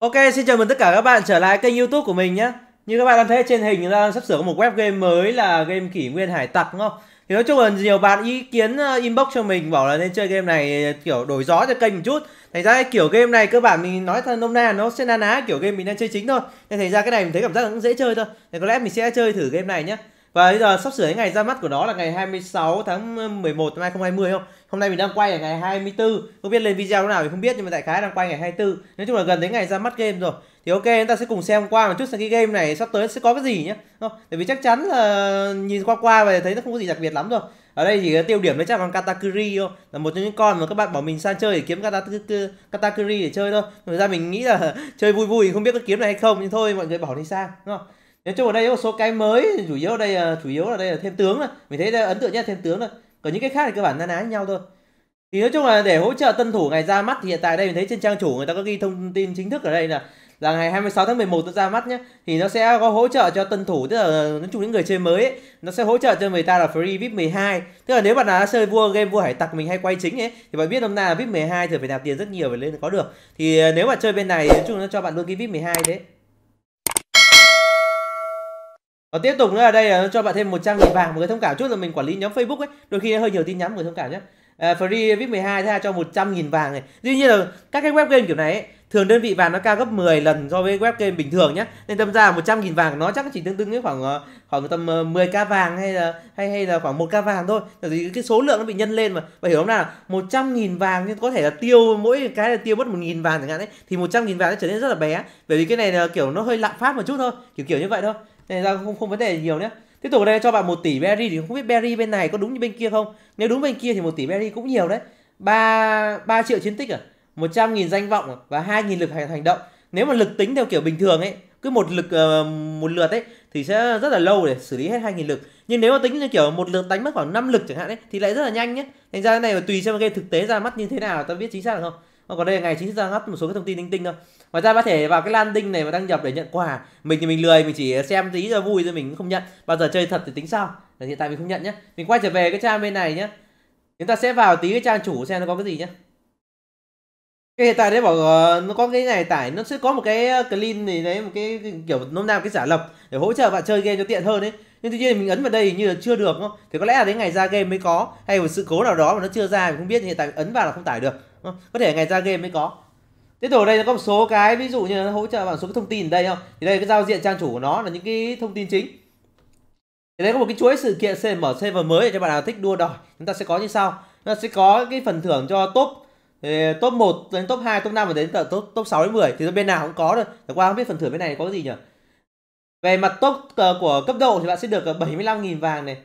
Ok, xin chào mừng tất cả các bạn trở lại kênh youtube của mình nhé Như các bạn đang thấy trên hình chúng ta sắp sửa có một web game mới là game kỷ nguyên hải tặc đúng không? Thì nói chung là nhiều bạn ý kiến ờ, inbox cho mình bảo là nên chơi game này ờ, kiểu đổi gió cho kênh một chút Thành ra kiểu game này cơ bản mình nói thật nôm na nó sẽ na ná kiểu game mình đang chơi chính thôi Nên thành ra cái này mình thấy cảm giác nó cũng dễ chơi thôi Thì có lẽ mình sẽ chơi thử game này nhé và bây giờ sắp sửa đến ngày ra mắt của nó là ngày 26 tháng 11 năm 2020 không? Hôm nay mình đang quay ở ngày 24. Không biết lên video lúc nào thì không biết nhưng mà tại khái đang quay ngày 24. Nói chung là gần đến ngày ra mắt game rồi. Thì ok chúng ta sẽ cùng xem qua một chút sang cái game này sắp tới sẽ có cái gì nhé Tại ờ, vì chắc chắn là nhìn qua qua và thấy nó không có gì đặc biệt lắm rồi. Ở đây chỉ tiêu điểm đấy chắc còn Katakuri thôi Là một trong những con mà các bạn bảo mình sang chơi để kiếm Katakuri để chơi thôi Thực ra mình nghĩ là chơi vui vui không biết có kiếm này hay không Nhưng thôi mọi người bỏ đi sang đúng không? nói chung ở đây có một số cái mới chủ yếu ở đây là chủ yếu là đây là thêm tướng thôi mình thấy đây ấn tượng nhất là thêm tướng thôi còn những cái khác thì cơ bản na ná nhau thôi thì nói chung là để hỗ trợ tân thủ ngày ra mắt thì hiện tại đây mình thấy trên trang chủ người ta có ghi thông tin chính thức ở đây là là ngày 26 tháng 11 nó ra mắt nhé thì nó sẽ có hỗ trợ cho tân thủ tức là à, nói chung những người chơi mới ấy, nó sẽ hỗ trợ cho người ta là free vip 12 tức là nếu bạn nào chơi vua game vua hải tặc mình hay quay chính ấy thì bạn biết hôm nay là vip 12 thì phải nạp tiền rất nhiều để lên có được thì à, nếu bạn chơi bên này nói chung nó cho bạn luôn cái vip 12 đấy và ờ, tiếp tục nữa ở đây là ờ, cho bạn thêm một trang nghìn vàng một người thông cảm chút là mình quản lý nhóm Facebook ấy đôi khi hơi nhiều tin nhắn người thông cảm nhé à, ờ, free vip 12 thế cho 100 nghìn vàng này tuy nhiên là các cái web game kiểu này ấy, thường đơn vị vàng nó cao gấp 10 lần so với web game bình thường nhé nên tâm ra 100 nghìn vàng nó chắc chỉ tương đương với khoảng khoảng tầm 10k vàng hay là hay hay là khoảng 1k vàng thôi tại vì cái số lượng nó bị nhân lên mà và hiểu không nào là 100 nghìn vàng nhưng có thể là tiêu mỗi cái là tiêu mất 1 nghìn vàng chẳng hạn ấy thì 100 nghìn vàng nó trở nên rất là bé bởi vì cái này là kiểu nó hơi lạm phát một chút thôi kiểu kiểu như vậy thôi nên ra không không vấn đề nhiều nhé tiếp tục ở đây cho bạn một tỷ berry thì không biết berry bên này có đúng như bên kia không nếu đúng bên kia thì một tỷ berry cũng nhiều đấy ba ba triệu chiến tích à 100.000 danh vọng à? và 2.000 lực hành động nếu mà lực tính theo kiểu bình thường ấy cứ một lực ờ, một lượt ấy thì sẽ rất là lâu để xử lý hết 2.000 lực nhưng nếu mà tính như kiểu một lượt đánh mất khoảng 5 lực chẳng hạn ấy thì lại rất là nhanh nhé thành ra cái này tùy xem cái thực tế ra mắt như thế nào ta biết chính xác được không còn đây là ngày chính xác ra ngắt một số cái thông tin linh tinh thôi ngoài ra có thể vào cái landing này và đăng nhập để nhận quà mình thì mình lười mình chỉ xem tí cho vui thôi mình cũng không nhận bao giờ chơi thật thì tính sau. là hiện tại mình không nhận nhé mình quay trở về cái trang bên này nhé chúng ta sẽ vào tí cái trang chủ xem nó có cái gì nhé cái hiện tại đấy bảo ờ, nó có cái này tải nó sẽ có một cái ờ, clean thì đấy một cái kiểu nôm na cái giả lập để hỗ trợ bạn chơi game cho tiện hơn đấy nhưng tuy nhiên mình ấn vào đây như là chưa được không thì có lẽ là đến ngày ra game mới có hay một sự cố nào đó mà nó chưa ra mình không biết hiện tại ấn vào là không tải được có thể ngày ra game mới có tiếp tục ở đây nó có một số cái ví dụ như nó hỗ trợ bảng số cái thông tin ở đây không thì đây cái giao diện trang chủ của nó là những cái thông tin chính thì đây có một cái chuỗi sự kiện sẽ mở server mới để cho bạn nào thích đua đòi chúng ta sẽ có như sau nó sẽ có cái phần thưởng cho top top 1 đến top 2, top 5 và đến tận top, top 6 đến 10 thì bên nào cũng có được Chẳng qua không biết phần thưởng bên này có cái gì nhỉ. Về mặt top ờ, của cấp độ thì bạn sẽ được 75.000 ờ, vàng này,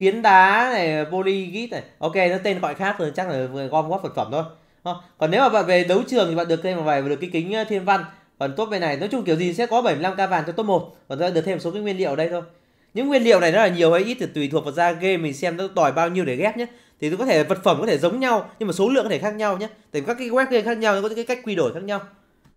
phiến đá này, polygit này. Ok, nó tên gọi khác rồi chắc là gom góp vật phẩm thôi. Ờ, còn nếu mà bạn về đấu trường thì bạn được thêm một vài được cái kính ờ, thiên văn còn top về này nói chung kiểu gì sẽ có 75k vàng cho top 1 còn ta được thêm một số cái nguyên liệu ở đây thôi những nguyên liệu này nó là nhiều hay ít thì tùy thuộc vào ra game mình xem nó đòi bao nhiêu để ghép nhé thì có thể vật phẩm có thể giống nhau nhưng mà số lượng có thể khác nhau nhé tại các cái web game khác nhau nó có những cái cách quy đổi khác nhau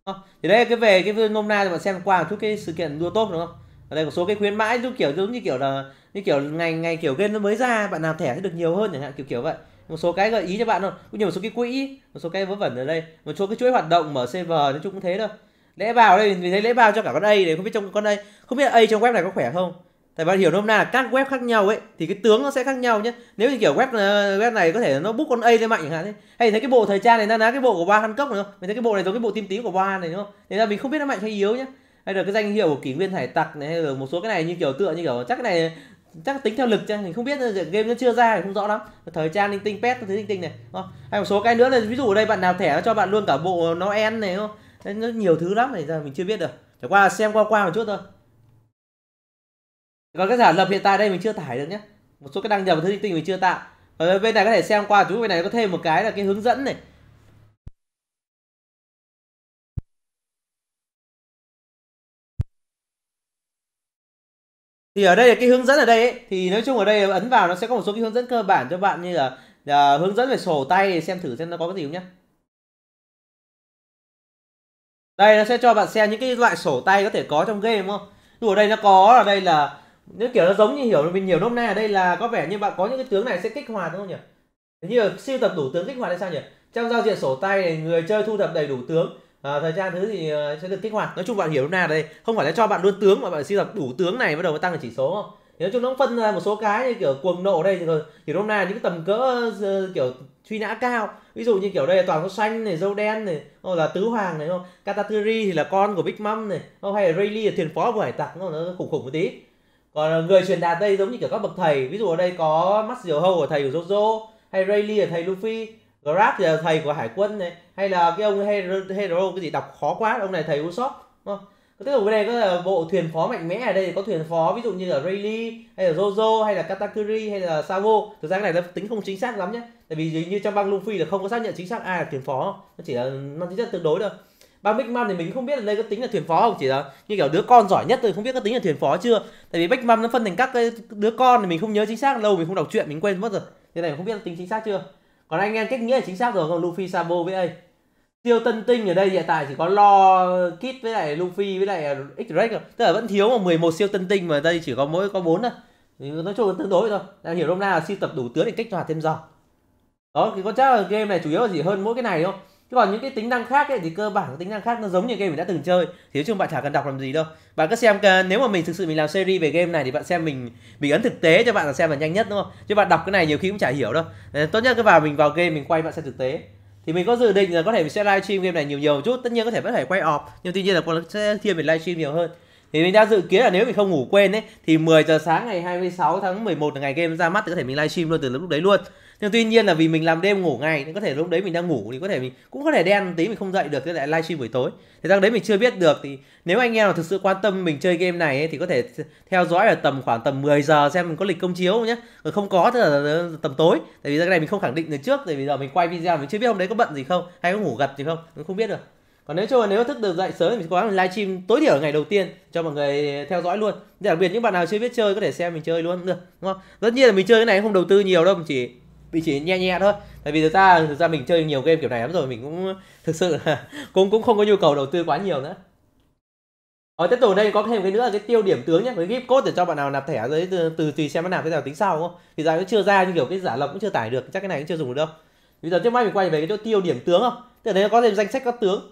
ờ, thì đây cái về cái nôm na thì bạn xem qua một chút cái sự kiện đua tốt đúng không ở đây có số cái khuyến mãi giống kiểu giống như kiểu là như kiểu ngày ngày kiểu game nó mới ra bạn nào thẻ sẽ được nhiều hơn chẳng hạn kiểu kiểu vậy một số cái gợi ý cho bạn thôi cũng như một số cái quỹ một số cái vớ vẩn ở đây một số cái chuỗi hoạt động mở CV nói chung cũng thế thôi Lễ vào đây mình thấy lễ vào cho cả con A này, không biết trong con A không biết A trong web này có khỏe không tại bạn hiểu hôm nay là các web khác nhau ấy thì cái tướng nó sẽ khác nhau nhé nếu như kiểu web ờ, web này có thể nó book con A lên mạnh chẳng hạn ấy hay thấy cái bộ thời trang này na ná cái bộ của ba Hancock này không mình thấy cái bộ này giống cái bộ tim tím của ba này đúng không thế là mình không biết nó mạnh hay yếu nhé hay là cái danh hiệu của kỷ nguyên hải tặc này hay là một số cái này như kiểu tựa như kiểu chắc cái này chắc tính theo lực chứ mình không biết ờ, game nó chưa ra thì không rõ lắm thời trang linh tinh pet thứ linh tinh này không? hay một số cái nữa là ví dụ ở đây bạn nào thẻ nó cho bạn luôn cả bộ noel này không Đấy, nó nhiều thứ lắm này giờ mình chưa biết được chẳng qua xem qua qua một chút thôi còn cái giả lập hiện tại đây mình chưa tải được nhé một số cái đăng nhập thứ linh tinh mình chưa tạo ở ờ, bên này có thể xem qua chú bên này có thêm một cái là cái hướng dẫn này thì ở đây là cái hướng dẫn ở đây ấy, thì nói chung ở đây ấn vào nó sẽ có một số cái hướng dẫn cơ bản cho bạn như là uh, hướng dẫn về sổ tay xem thử xem nó có cái gì không nhá đây nó sẽ cho bạn xem những cái loại sổ tay có thể có trong game không dù ở đây nó có ở đây là nếu kiểu nó giống như hiểu mình nhiều nôm nay ở đây là có vẻ như bạn có những cái tướng này sẽ kích hoạt đúng không nhỉ như là siêu tập đủ tướng kích hoạt hay sao nhỉ trong giao diện sổ tay này người chơi thu thập đầy đủ tướng à, thời gian thứ thì ờ, sẽ được kích hoạt nói chung bạn hiểu lúc nào đây không phải là cho bạn luôn tướng mà bạn siêu tập đủ tướng này bắt đầu mới tăng được chỉ số không thì nói chung nó phân ra một số cái như kiểu cuồng nộ đây thì rồi kiểu hôm nay những cái tầm cỡ ờ, kiểu truy nã cao ví dụ như kiểu đây là toàn có xanh này dâu đen này hoặc là tứ hoàng này không kataturi thì là con của big mom này không hay là rayleigh là thuyền phó của hải tặc nó khủng khủng một tí còn người truyền đạt đây giống như kiểu các bậc thầy ví dụ ở đây có mắt diều hâu của thầy của jojo hay rayleigh là thầy luffy Grab thì là thầy của Hải quân này hay là cái ông Hero cái gì đọc khó quá ông này thầy Usopp đúng không? Tiếp tục cái này có là bộ thuyền phó mạnh mẽ ở đây có thuyền phó ví dụ như là Rayleigh hay là Jojo hay là Katakuri hay là Savo. thực ra cái này nó tính không chính xác lắm nhé tại vì dường như trong băng Luffy là không có xác nhận chính xác ai là thuyền phó nó chỉ là nó tính xác tương đối thôi băng Big Mom thì mình không biết là đây có tính là thuyền phó không chỉ là như kiểu đứa con giỏi nhất tôi không biết có tính là thuyền phó chưa tại vì Big Mom nó phân thành các cái đứa con thì mình không nhớ chính xác lâu mình không đọc truyện mình quên mất rồi thế này mình không biết là tính chính xác chưa còn anh em cách nghĩa là chính xác rồi còn luffy sabo với đây siêu tân tinh ở đây hiện tại chỉ có lo kit với lại luffy với lại x rex thôi tức là vẫn thiếu mà 11 siêu tân tinh mà đây chỉ có mỗi có bốn thôi nói chung là tương đối thôi em hiểu hôm nay là siêu tập đủ tướng để kích hoạt thêm giò đó thì có chắc là game này chủ yếu là chỉ hơn mỗi cái này không chứ còn những cái tính năng khác ấy, thì cơ bản tính năng khác nó giống như game mình đã từng chơi thì nói chung bạn chả cần đọc làm gì đâu bạn cứ xem ờ, nếu mà mình thực sự mình làm series về game này thì bạn xem mình bị ấn thực tế cho bạn là xem là nhanh nhất đúng không chứ bạn đọc cái này nhiều khi cũng chả hiểu đâu ờ, tốt nhất cứ vào mình vào game mình quay bạn xem thực tế thì mình có dự định là có thể mình sẽ livestream game này nhiều nhiều một chút tất nhiên có thể vẫn phải quay off nhưng tuy nhiên là còn sẽ thiên về livestream nhiều hơn thì mình đã dự kiến là nếu mình không ngủ quên ấy thì 10 giờ sáng ngày 26 tháng 11 là ngày game ra mắt thì có thể mình livestream luôn từ lúc đấy luôn nhưng tuy nhiên là vì mình làm đêm ngủ ngày nên có thể lúc đấy mình đang ngủ thì có thể mình cũng có thể đen tí mình không dậy được thế lại livestream buổi tối thì đang đấy mình chưa biết được thì nếu anh em nào thực sự quan tâm mình chơi game này ấy, thì có thể theo dõi ở tầm khoảng tầm 10 giờ xem mình có lịch công chiếu không nhé còn không có thì là tầm tối tại vì cái này mình không khẳng định được trước tại vì giờ mình quay video mình chưa biết hôm đấy có bận gì không hay có ngủ gật gì không mình không biết được còn nếu cho nếu thức được dậy sớm thì mình có gắng livestream tối thiểu ngày đầu tiên cho mọi người theo dõi luôn đặc biệt những bạn nào chưa biết chơi có thể xem mình chơi luôn được đúng không tất nhiên là mình chơi cái này không đầu tư nhiều đâu mình chỉ bị chỉ nhẹ nhẹ thôi tại vì thực ra thực ra mình chơi nhiều game kiểu này lắm rồi mình cũng thực sự cũng cũng không có nhu cầu đầu tư quá nhiều nữa rồi ờ, tiếp tục đây có thêm cái nữa là cái tiêu điểm tướng nhé với gift code để cho bạn nào nạp thẻ rồi từ, từ tùy xem bạn nào cái nào tính sau không thì ra cũng chưa ra nhưng kiểu cái giả lập cũng chưa tải được chắc cái này cũng chưa dùng được đâu bây giờ trước mắt mình quay về cái chỗ tiêu điểm tướng không từ đấy có thêm danh sách các tướng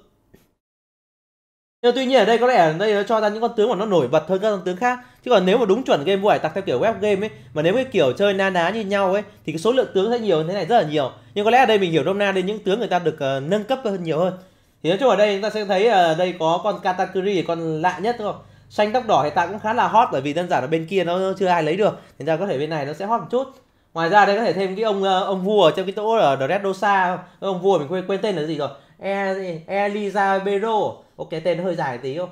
nhưng tuy nhiên ở đây có lẽ ở đây nó cho ra những con tướng mà nó nổi bật hơn các con tướng khác chứ còn nếu mà đúng chuẩn game vua tặc theo kiểu web game ấy mà nếu cái kiểu chơi na ná như nhau ấy thì cái số lượng tướng sẽ nhiều như thế này rất là nhiều nhưng có lẽ ở đây mình hiểu nôm na đến những tướng người ta được uh, nâng cấp hơn nhiều hơn thì nói chung ở đây chúng ta sẽ thấy ở ờ, uh, đây có con katakuri con lạ nhất đúng không xanh tóc đỏ hiện tại cũng khá là hot bởi vì đơn giản là bên kia nó chưa ai lấy được thành ra có thể bên này nó sẽ hot một chút ngoài ra đây có thể thêm cái ông uh, ông vua ở trong cái chỗ ở Dreddosa ông vua mình quên quên tên là gì rồi E Elizabero ok tên hơi dài tí không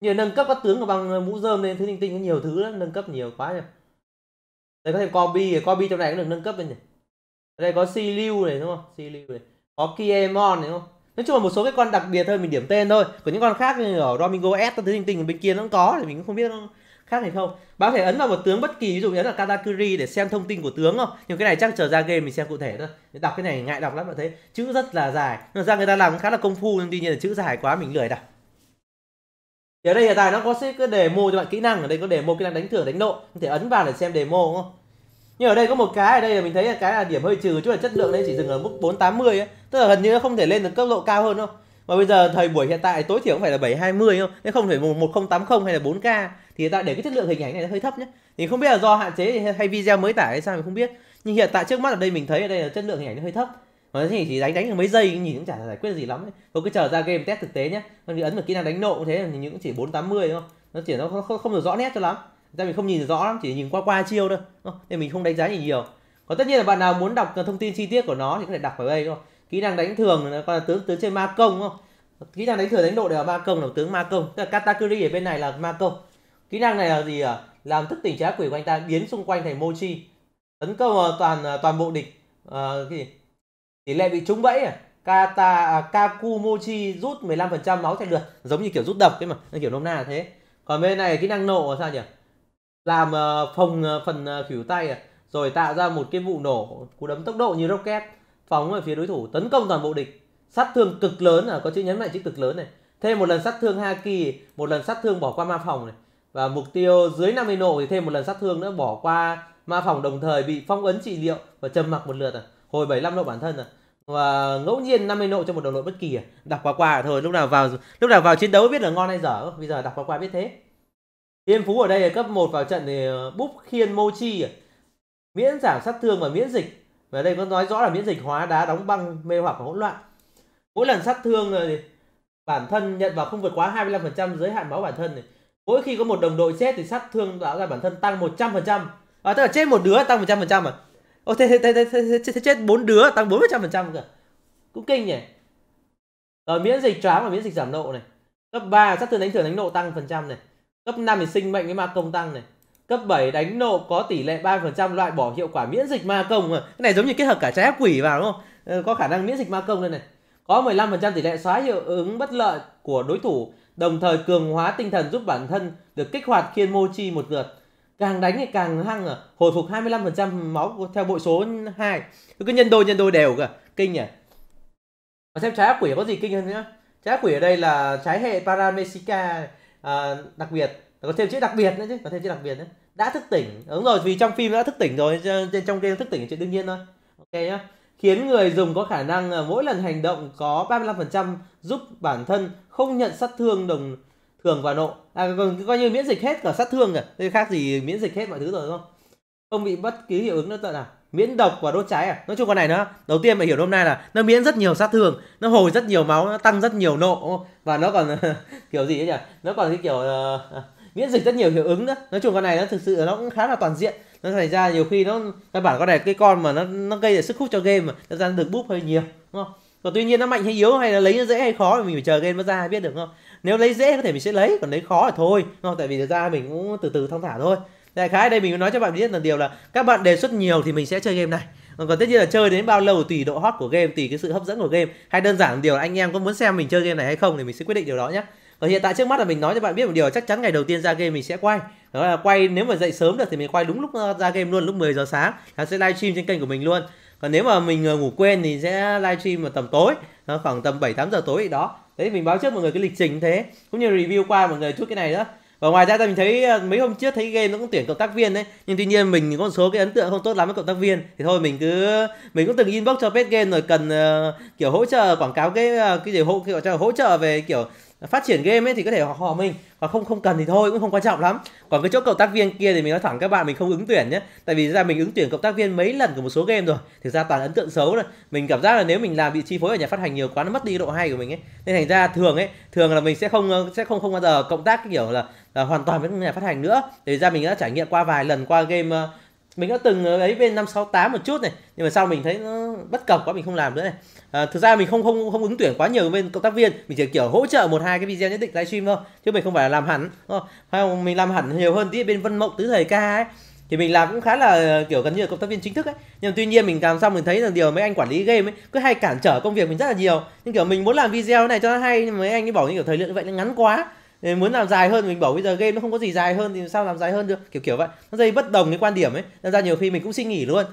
nhiều nâng cấp các tướng của bằng mũ rơm lên thứ linh tinh có nhiều thứ lắm nâng cấp nhiều quá nhỉ đây có thêm Kobe Kobe trong này cũng được nâng cấp lên nhỉ đây có Silu này đúng không Silu này có Kiemon này đúng không nói chung là một số cái con đặc biệt thôi mình điểm tên thôi còn những con khác như ở Domingo S thứ linh tinh bên kia nó cũng có thì mình cũng không biết khác hay không bạn có thể ấn vào một tướng bất kỳ ví dụ như ấn là katakuri để xem thông tin của tướng không nhưng cái này chắc chờ ra game mình xem cụ thể thôi đọc cái này ngại đọc lắm bạn thấy chữ rất là dài nhưng ra người ta làm khá là công phu nhưng tuy nhiên là chữ dài quá mình lười đọc thì ở đây hiện tại nó có cái đề demo cho bạn kỹ năng ở đây có demo kỹ năng đánh thưởng đánh độ có thể ấn vào để xem demo đúng không nhưng ở đây có một cái ở đây là mình thấy là cái là điểm hơi trừ chút là chất lượng đây chỉ dừng ở mức 480 ấy. tức là gần như nó không thể lên được cấp độ cao hơn đâu mà bây giờ thời buổi hiện tại tối thiểu phải là 720 không nếu không phải 1080 hay là 4K thì hiện tại để cái chất lượng hình ảnh này nó hơi thấp nhé thì không biết là do hạn chế hay video mới tải hay sao mình không biết nhưng hiện tại trước mắt ở đây mình thấy ở đây là chất lượng hình ảnh nó hơi thấp mà nó chỉ đánh đánh được mấy giây nhìn cũng chả giải quyết gì lắm ấy. thôi cứ chờ ra game test thực tế nhé còn ấn vào kỹ năng đánh nộ thế là những chỉ 480 đúng không nó chỉ nó không, không được rõ nét cho lắm ra mình không nhìn rõ lắm chỉ nhìn qua qua chiêu thôi nên mình không đánh giá gì nhiều còn tất nhiên là bạn nào muốn đọc thông tin chi tiết của nó thì có thể đọc ở đây thôi kỹ năng đánh thường nó còn là tướng tướng trên ma công không kỹ năng đánh thường đánh độ đều là ma công là tướng ma công tức là katakuri ở bên này là ma công kỹ năng này là gì à làm thức tỉnh trái quỷ của anh ta biến xung quanh thành mochi tấn công ờ, toàn ờ, toàn bộ địch à, cái gì tỷ lệ bị trúng bẫy à Kata à, Kakumochi rút 15% máu thành được giống như kiểu rút độc thế mà kiểu nôm na là thế còn bên này kỹ năng nổ là sao nhỉ làm uh, phòng uh, phần uh, khỉu tay à? rồi tạo ra một cái vụ nổ cú đấm tốc độ như rocket phóng ở phía đối thủ tấn công toàn bộ địch sát thương cực lớn là có chữ nhấn mạnh chữ cực lớn này thêm một lần sát thương haki một lần sát thương bỏ qua ma phòng này và mục tiêu dưới 50 nộ thì thêm một lần sát thương nữa bỏ qua ma phòng đồng thời bị phong ấn trị liệu và trầm mặc một lượt à hồi 75 nộ bản thân à và ngẫu nhiên 50 nộ cho một đồng đội bất kỳ à đọc qua qua thôi lúc nào vào lúc nào vào chiến đấu biết là ngon hay dở bây giờ đọc qua qua biết thế yên Phú ở đây là cấp 1 vào trận thì ờ, búp khiên Mochi à miễn giảm sát thương và miễn dịch và đây có nói rõ là miễn dịch hóa đá đóng băng, mê hoặc và hỗn loạn. Mỗi lần sát thương ờ, thì bản thân nhận vào không vượt quá 25% giới hạn máu bản thân này. Mỗi khi có một đồng đội chết thì sát thương tạo ra bản thân tăng 100%. À tức là chết một đứa tăng 100% à. Ô thế thế thế, thế, thế, thế, thế chết bốn đứa tăng 400% cơ. Cũng kinh nhỉ. Rồi miễn dịch choáng và miễn dịch giảm nộ này. Cấp 3 sát thương đánh thường đánh nộ tăng phần trăm này. Cấp 5 thì sinh mệnh với ma công tăng này cấp 7 đánh nộ có tỷ lệ 3% loại bỏ hiệu quả miễn dịch ma công. Cái này giống như kết hợp cả trái ác quỷ vào đúng không? Ờ, có khả năng miễn dịch ma công đây này. Có 15% tỷ lệ xóa hiệu ứng bất lợi của đối thủ, đồng thời cường hóa tinh thần giúp bản thân được kích hoạt khiên chi một lượt. Càng đánh thì càng hăng à, hồi phục 25% máu theo bội số 2. Cứ nhân đôi nhân đôi đều kìa, kinh nhỉ. À? Mà xem trái ác quỷ có gì kinh hơn nữa. Trái ác quỷ ở đây là trái hệ Paramesica à, đặc biệt có thêm chữ đặc biệt nữa chứ có thêm chữ đặc biệt nữa đã thức tỉnh đúng rồi vì trong phim đã thức tỉnh rồi trên trong game thức tỉnh là chuyện đương nhiên thôi ok nhá khiến người dùng có khả năng à, mỗi lần hành động có 35% giúp bản thân không nhận sát thương đồng thường và nộ à coi như miễn dịch hết cả sát thương cả thế khác gì miễn dịch hết mọi thứ rồi đúng không không bị bất cứ hiệu ứng nữa tận nào miễn độc và đốt cháy à nói chung con này nữa đầu tiên phải hiểu hôm nay là nó miễn rất nhiều sát thương nó hồi rất nhiều máu nó tăng rất nhiều nộ và nó còn kiểu gì ấy nhỉ nó còn cái kiểu uh, miễn dịch rất nhiều hiệu ứng nữa nói chung con này nó thực sự nó cũng khá là toàn diện nó xảy ra nhiều khi nó các bản có thể cái con mà nó nó gây được sức hút cho game mà nó ra được búp hơi nhiều đúng không và tuy nhiên nó mạnh hay yếu hay là lấy nó dễ hay khó thì mình phải chờ game nó ra biết được không nếu lấy dễ có thể mình sẽ lấy còn lấy khó thì thôi đúng không tại vì thực ra mình cũng từ từ thong thả thôi đại khái đây mình nói cho bạn biết là điều là các bạn đề xuất nhiều thì mình sẽ chơi game này còn tất nhiên là chơi đến bao lâu tùy độ hot của game tùy cái sự hấp dẫn của game hay đơn giản điều là anh em có muốn xem mình chơi game này hay không thì mình sẽ quyết định điều đó nhé ở hiện tại trước mắt là mình nói cho bạn biết một điều chắc chắn ngày đầu tiên ra game mình sẽ quay đó là quay nếu mà dậy sớm được thì mình quay đúng lúc ờ, ra game luôn lúc 10 giờ sáng nó sẽ livestream trên kênh của mình luôn còn nếu mà mình ờ, ngủ quên thì sẽ livestream vào tầm tối ờ, khoảng tầm 7 8 giờ tối đó đấy mình báo trước mọi người cái lịch trình thế cũng như review qua mọi người chút cái này đó và ngoài ra thì mình thấy mấy hôm trước thấy game nó cũng tuyển cộng tác viên đấy nhưng tuy nhiên mình có một số cái ấn tượng không tốt lắm với cộng tác viên thì thôi mình cứ mình cũng từng inbox cho pet game rồi cần uh, kiểu hỗ trợ quảng cáo cái uh, cái gì hỗ kiểu cho hỗ trợ về kiểu phát triển game ấy thì có thể họ hò mình còn không không cần thì thôi cũng không quan trọng lắm còn cái chỗ cộng tác viên kia thì mình nói thẳng các bạn mình không ứng tuyển nhé tại vì ra mình ứng tuyển cộng tác viên mấy lần của một số game rồi thì ra toàn ấn tượng xấu rồi mình cảm giác là nếu mình làm bị chi phối ở nhà phát hành nhiều quá nó mất đi độ hay của mình ấy nên thành ra thường ấy thường là mình sẽ không ờ, sẽ không không bao giờ cộng tác kiểu là, là hoàn toàn với nhà phát hành nữa thì ra mình đã trải nghiệm qua vài lần qua game uh, mình đã từng ấy bên 568 một chút này nhưng mà sau mình thấy nó bất cập quá mình không làm nữa này à, thực ra mình không không không ứng tuyển quá nhiều bên cộng tác viên mình chỉ kiểu hỗ trợ một hai cái video nhất định livestream thôi chứ mình không phải là làm hẳn hay mình làm hẳn nhiều hơn tí bên Vân Mộng tứ thời ca ấy thì mình làm cũng khá là kiểu gần như là công tác viên chính thức ấy nhưng tuy nhiên mình làm xong mình thấy là điều mấy anh quản lý game ấy cứ hay cản trở công việc mình rất là nhiều nhưng kiểu mình muốn làm video này cho nó hay nhưng mấy anh ấy bảo những kiểu thời lượng như vậy nó ngắn quá muốn làm dài hơn mình bảo bây giờ game nó không có gì dài hơn thì sao làm dài hơn được kiểu kiểu vậy nó dây bất đồng cái quan điểm ấy nên ra nhiều khi mình cũng xin nghỉ luôn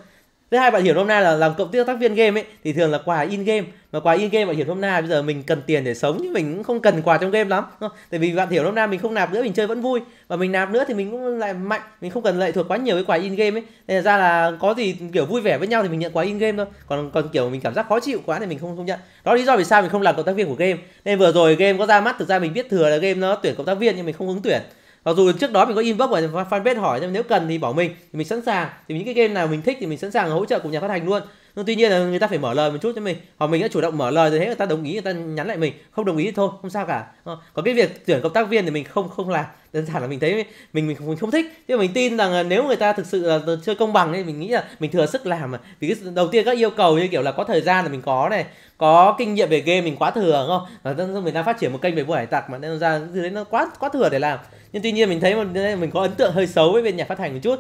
với hai bạn hiểu hôm nay là làm cộng tác viên game ấy thì thường là quà in game mà quà in game bạn hiểu hôm nay bây giờ mình cần tiền để sống chứ mình cũng không cần quà trong game lắm tại vì bạn hiểu hôm nay mình không nạp nữa mình chơi vẫn vui và mình nạp nữa thì mình cũng lại mạnh mình không cần lệ thuộc quá nhiều cái quà in game ấy nên ra là có gì kiểu vui vẻ với nhau thì mình nhận quà in game thôi còn còn kiểu mình cảm giác khó chịu quá thì mình không không nhận đó lý do vì sao mình không làm cộng tác viên của game nên vừa rồi game có ra mắt thực ra mình biết thừa là game nó tuyển cộng tác viên nhưng mình không ứng tuyển mặc dù trước đó mình có inbox và fanpage hỏi nếu cần thì bảo mình thì mình sẵn sàng thì những cái game nào mình thích thì mình sẵn sàng hỗ trợ cùng nhà phát hành luôn nhưng tuy nhiên là người ta phải mở lời một chút cho mình hoặc mình đã chủ động mở lời rồi thế người ta đồng ý người ta nhắn lại mình không đồng ý thì thôi không sao cả ờ, có cái việc tuyển cộng tác viên thì mình không không làm đơn giản là mình thấy mình mình mình không thích nhưng mình tin rằng nếu người ta thực sự là chơi công bằng thì mình nghĩ là mình thừa sức làm mà vì cái đầu tiên các yêu cầu như kiểu là có thời gian là mình có này có kinh nghiệm về game mình quá thừa không và mình đang phát triển một kênh về buổi hải tặc mà nên ra gì đấy nó quá quá thừa để làm nhưng tuy nhiên mình thấy mình có ấn tượng hơi xấu với bên nhà phát hành một chút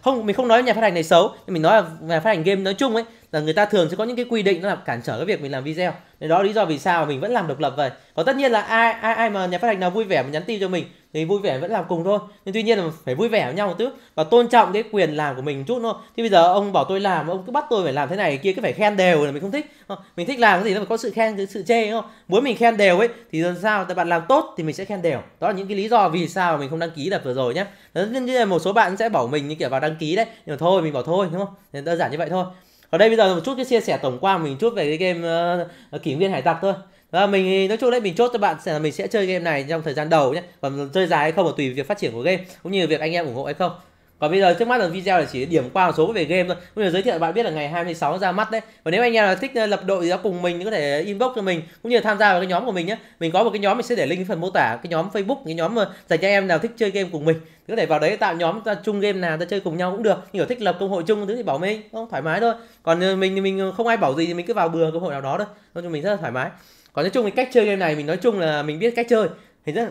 không mình không nói nhà phát hành này xấu nhưng mình nói là nhà phát hành game nói chung ấy là người ta thường sẽ có những cái quy định nó là cản trở cái việc mình làm video nên đó là lý do vì sao mình vẫn làm độc lập vậy còn tất nhiên là ai ai ai mà nhà phát hành nào vui vẻ mà nhắn tin cho mình thì vui vẻ vẫn làm cùng thôi nhưng tuy nhiên là phải vui vẻ với nhau một chút và tôn trọng cái quyền làm của mình một chút thôi thì bây giờ ông bảo tôi làm ông cứ bắt tôi phải làm thế này kia cứ phải khen đều là mình không thích mình thích làm cái gì nó phải có sự khen cái sự chê không muốn mình khen đều ấy thì làm sao tại bạn làm tốt thì mình sẽ khen đều đó là những cái lý do vì sao mình không đăng ký đợt vừa rồi nhé nên như là một số bạn sẽ bảo mình như kiểu vào đăng ký đấy nhưng mà thôi mình bảo thôi đúng không nên đơn giản như vậy thôi ở đây bây giờ một chút cái chia sẻ tổng quan mình chút về cái game uh, kỷ nguyên hải tặc thôi và mình nói chung đấy mình chốt cho bạn là mình sẽ chơi game này trong thời gian đầu nhé và chơi dài hay không là tùy việc phát triển của game cũng như việc anh em ủng hộ hay không còn bây giờ trước mắt là video là chỉ điểm qua một số về game thôi bây giờ giới thiệu bạn biết là ngày 26 ra mắt đấy và nếu anh em là thích ờ, lập đội gì đó cùng mình thì có thể inbox cho mình cũng như là tham gia vào cái nhóm của mình nhé mình có một cái nhóm mình sẽ để link phần mô tả cái nhóm facebook cái nhóm ờ, dành cho em nào thích chơi game cùng mình thì có thể vào đấy tạo nhóm ta chung game nào ta chơi cùng nhau cũng được hiểu thích lập công hội chung thứ thì bảo mình không thoải mái thôi còn ờ, mình thì mình không ai bảo gì thì mình cứ vào bừa công hội nào đó thôi cho mình rất là thoải mái còn nói chung thì cách chơi game này mình nói chung là mình biết cách chơi thì rất là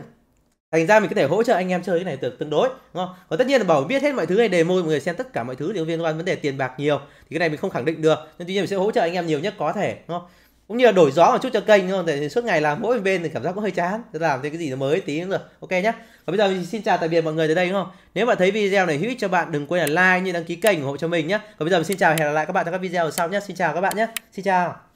thành ra mình có thể hỗ trợ anh em chơi cái này được tương đối đúng không và tất nhiên là bảo biết hết mọi thứ này đề môi người xem tất cả mọi thứ thì viên quan vấn đề tiền bạc nhiều thì cái này mình không khẳng định được nhưng tuy nhiên mình sẽ hỗ trợ anh em nhiều nhất có thể đúng không cũng như là đổi gió một chút cho kênh đúng không để suốt ngày làm mỗi bên thì cảm giác cũng hơi chán Thế làm thêm cái gì nó mới tí nữa rồi ok nhé. và bây giờ mình xin chào tạm biệt mọi người tới đây đúng không nếu mà thấy video này hữu ích cho bạn đừng quên là like như đăng ký kênh ủng hộ cho mình nhé còn bây giờ mình xin chào hẹn gặp lại các bạn trong các video sau nhé xin chào các bạn nhé xin chào